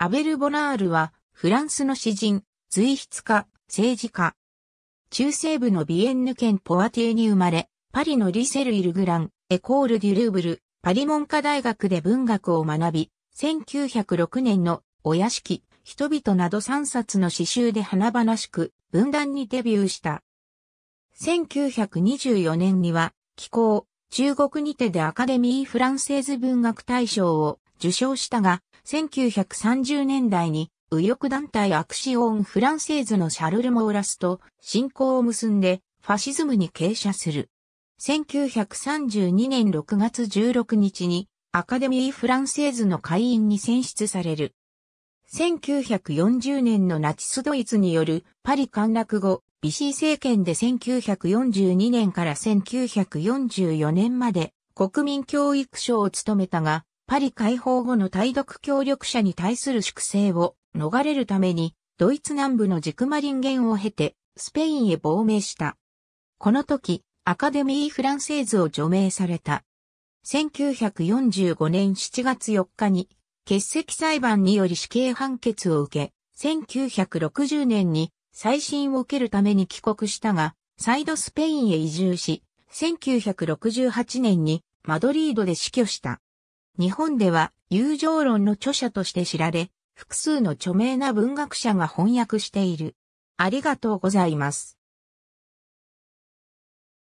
アベル・ボナールは、フランスの詩人、随筆家、政治家。中西部のビエンヌ県ポワティエに生まれ、パリのリセル・イルグラン、エコール・デュルーブル、パリ文化大学で文学を学び、1906年のお屋敷、人々など3冊の詩集で華々しく、文壇にデビューした。1924年には、気候、中国にてでアカデミー・フランセーズ文学大賞を受賞したが、1930年代に右翼団体アクシオン・フランセーズのシャルル・モーラスと信仰を結んでファシズムに傾斜する。1932年6月16日にアカデミー・フランセーズの会員に選出される。1940年のナチスドイツによるパリ陥落後、ビシー政権で1942年から1944年まで国民教育省を務めたが、パリ解放後の対独協力者に対する粛清を逃れるために、ドイツ南部のジクマリンゲンを経て、スペインへ亡命した。この時、アカデミー・フランセーズを除名された。1945年7月4日に、欠席裁判により死刑判決を受け、1960年に再審を受けるために帰国したが、再度スペインへ移住し、1968年にマドリードで死去した。日本では友情論の著者として知られ、複数の著名な文学者が翻訳している。ありがとうございます。